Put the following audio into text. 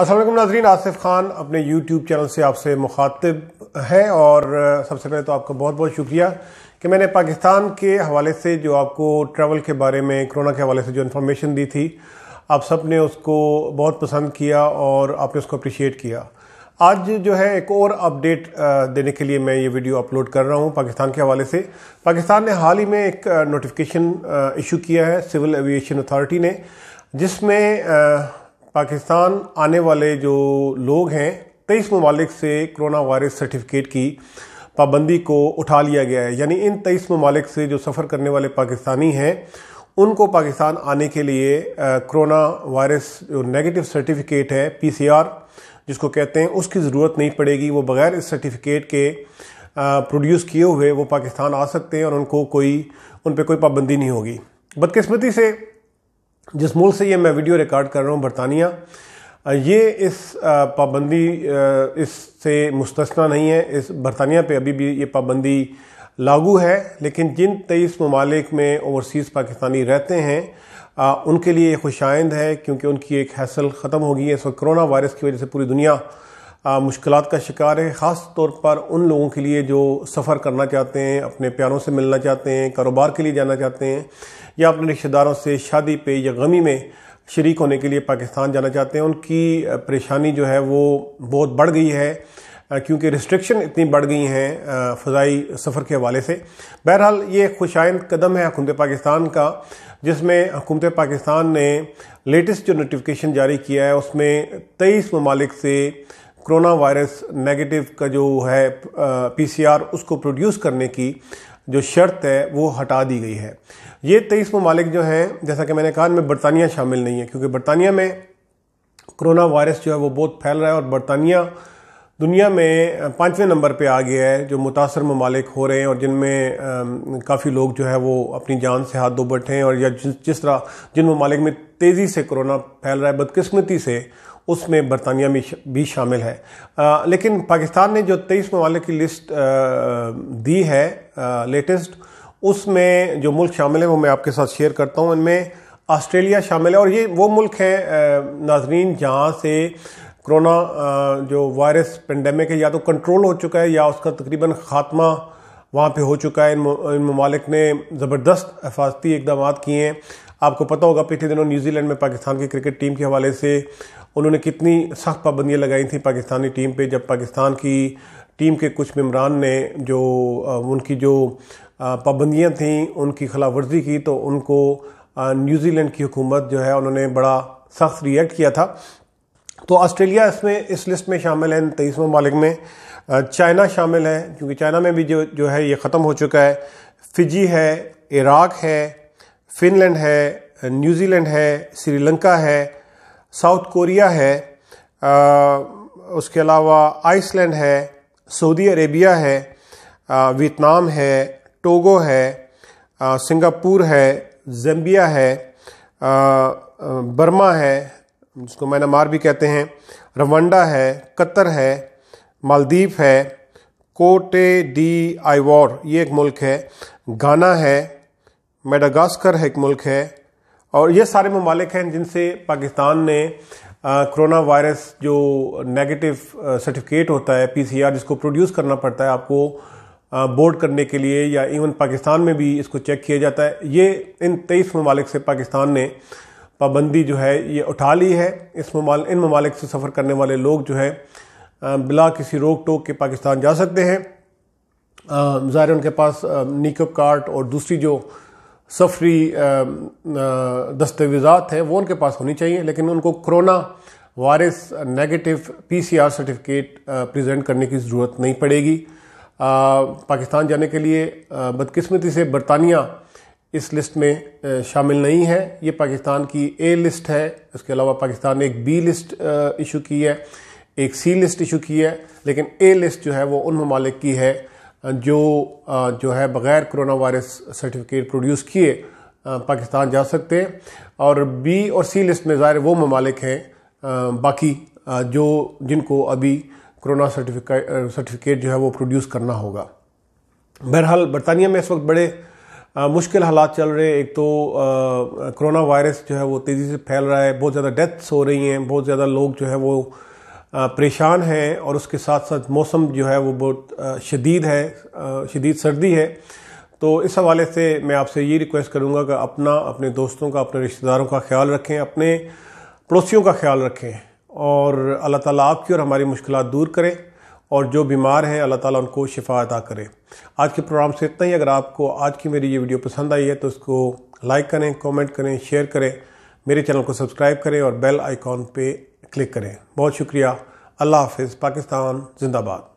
असलम नाजरीन आसिफ खान अपने YouTube channel से आपसे मुखातिब हैं और सबसे पहले तो आपका बहुत बहुत शुक्रिया कि मैंने पाकिस्तान के हवाले से जो आपको ट्रैवल के बारे में कोरोना के हवाले से जो इन्फॉर्मेशन दी थी आप सब ने उसको बहुत पसंद किया और आपने उसको अप्रिशिएट किया आज जो है एक और अपडेट देने के लिए मैं ये वीडियो अपलोड कर रहा हूँ पाकिस्तान के हवाले से पाकिस्तान ने हाल ही में एक नोटिफिकेशन इशू किया है सिविल एविएशन अथॉरिटी ने जिसमें पाकिस्तान आने वाले जो लोग हैं तेईस ममालिक से कोरोना वायरस सर्टिफिकेट की पाबंदी को उठा लिया गया है यानी इन तेईस ममालिक से जो सफ़र करने वाले पाकिस्तानी हैं उनको पाकिस्तान आने के लिए कोरोना वायरस जो नेगेटिव सर्टिफिकेट है पीसीआर जिसको कहते हैं उसकी ज़रूरत नहीं पड़ेगी वो बग़ैर इस सर्टिफिकेट के प्रोड्यूस किए हुए वो पाकिस्तान आ सकते हैं और उनको कोई उन पर कोई पाबंदी नहीं होगी बदकस्मती से जिस मुल्क से ये मैं वीडियो रिकॉर्ड कर रहा हूँ बरतानिया ये इस पाबंदी इससे मुस्तना नहीं है इस बरतानिया पे अभी भी ये पाबंदी लागू है लेकिन जिन तेईस ममालिक में ओवरसीज़ पाकिस्तानी रहते हैं आ, उनके लिए खुशाइंद है क्योंकि उनकी एक हैसल ख़त्म होगी है इस वक्त कोरोना वायरस की वजह से पूरी दुनिया मुश्किल का शिकार है ख़ास तौर पर उन लोगों के लिए जो सफ़र करना चाहते हैं अपने प्यारों से मिलना चाहते हैं कारोबार के लिए जाना चाहते हैं या अपने रिश्तेदारों से शादी पे या गमी में शरीक होने के लिए पाकिस्तान जाना चाहते हैं उनकी परेशानी जो है वो बहुत बढ़ गई है क्योंकि रिस्ट्रिक्शन इतनी बढ़ गई हैं फ़जाई सफ़र के हवाले से बहरहाल ये खुशाइंद कदम है हकूमत पाकिस्तान का जिसमें हुकूमत पाकिस्तान ने लेटेस्ट जो नोटिफिकेशन जारी किया है उसमें तेईस ममालिक से कोरोना वायरस नेगेटिव का जो है पीसीआर उसको प्रोड्यूस करने की जो शर्त है वो हटा दी गई है ये तेईस ममालिक जो हैं जैसा कि मैंने कहा इनमें बरतानिया शामिल नहीं है क्योंकि बरतानिया में कोरोना वायरस जो है वो बहुत फैल रहा है और बरतानिया दुनिया में पाँचवें नंबर पे आ गया है जो मुतासर ममालिक हो रहे हैं और जिनमें काफ़ी लोग जो है वो अपनी जान से हाथ धो बैठे हैं और या जिस जिस तरह जिन ममालिक में तेज़ी से कोरोना फैल रहा है बदकिस्मती से उसमें बरतानिया में भी शामिल है आ, लेकिन पाकिस्तान ने जो तेईस ममालिक की लिस्ट आ, दी है लेटेस्ट उसमें जो मुल्क शामिल है वो मैं आपके साथ शेयर करता हूँ इनमें ऑस्ट्रेलिया शामिल है और ये वो मुल्क है नाजरीन जहाँ से कोरोना जो वायरस पेंडेमिक है या तो कंट्रोल हो चुका है या उसका तकरीबन ख़ात्मा वहाँ पे हो चुका है इन ममालिक ने ज़बरदस्त हिफाजती इकदाम किए हैं आपको पता होगा पिछले दिनों न्यूजीलैंड में पाकिस्तान की क्रिकेट टीम के हवाले से उन्होंने कितनी सख्त पाबंदियाँ लगाई थी पाकिस्तानी टीम पर जब पाकिस्तान की टीम के कुछ मम्बरान ने जो उनकी जो पाबंदियाँ थीं उनकी खिलाफ वर्जी की तो उनको न्यूजीलैंड की हुकूमत जो है उन्होंने बड़ा सख्त रिएक्ट किया था तो ऑस्ट्रेलिया इसमें इस लिस्ट में शामिल है इन तेईस ममालिक में चाइना शामिल है क्योंकि चाइना में भी जो जो है ये ख़त्म हो चुका है फिजी है इराक है फिनलैंड है न्यूजीलैंड है श्रीलंका है साउथ कोरिया है आ, उसके अलावा आइसलैंड है सऊदी अरेबिया है वियतनाम है टोगो है सिंगापुर है जम्बिया है बर्मा है जिसको म्यांमार भी कहते हैं रवांडा है कतर है मालदीव है कोटे डी आईवॉर ये एक मुल्क है गाना है मेडागास्कर है एक मुल्क है और ये सारे ममालिक हैं जिनसे पाकिस्तान ने कोरोना वायरस जो नेगेटिव सर्टिफिकेट होता है पीसीआर जिसको प्रोड्यूस करना पड़ता है आपको बोर्ड करने के लिए या इवन पाकिस्तान में भी इसको चेक किया जाता है ये इन तेईस ममालिक से पाकिस्तान ने पाबंदी जो है ये उठा ली है इस ममाल इन ममालिक से सफ़र करने वाले लोग जो है बिला किसी रोक टोक के पाकिस्तान जा सकते हैं ज़ाहिर उनके पास निकअप कार्ड और दूसरी जो सफरी दस्तावेज़ात हैं वो उनके पास होनी चाहिए लेकिन उनको corona virus negative PCR certificate present करने की ज़रूरत नहीं पड़ेगी पाकिस्तान जाने के लिए बदकिस्मती से बरतानिया इस लिस्ट में शामिल नहीं है ये पाकिस्तान की ए लिस्ट है उसके अलावा पाकिस्तान ने एक बी लिस्ट इशू की है एक सी लिस्ट इशू की है लेकिन ए लिस्ट जो है वो उन ममालिक की है जो जो है बग़ैर कोरोना वायरस सर्टिफिकेट प्रोड्यूस किए पाकिस्तान जा सकते हैं और बी और सी लिस्ट में ज़ाहिर वो ममालिक हैं बाकी जो जिनको अभी कोरोना सर्टिफिकेट सर्टिफिकेट जो है वो प्रोड्यूस करना होगा बहरहाल बरतानिया में इस वक्त बड़े आ, मुश्किल हालात चल रहे हैं एक तो कोरोना वायरस जो है वो तेज़ी से फैल रहा है बहुत ज़्यादा डेथ्स हो रही हैं बहुत ज़्यादा लोग जो है वो परेशान हैं और उसके साथ साथ मौसम जो है वो बहुत शदीद है शदीद सर्दी है तो इस हवाले से मैं आपसे ये रिक्वेस्ट करूँगा कि अपना अपने दोस्तों का अपने रिश्तेदारों का ख्याल रखें अपने पड़ोसियों का ख्याल रखें और अल्लाह ताला आपकी और हमारी मुश्किल दूर करें और जो बीमार हैं अल्लाह ताला उनको शिफा अदा करें आज के प्रोग्राम से इतना ही अगर आपको आज की मेरी ये वीडियो पसंद आई है तो उसको लाइक करें कमेंट करें शेयर करें मेरे चैनल को सब्सक्राइब करें और बेल आइकॉन पे क्लिक करें बहुत शुक्रिया अल्लाह हाफिज़ पाकिस्तान जिंदाबाद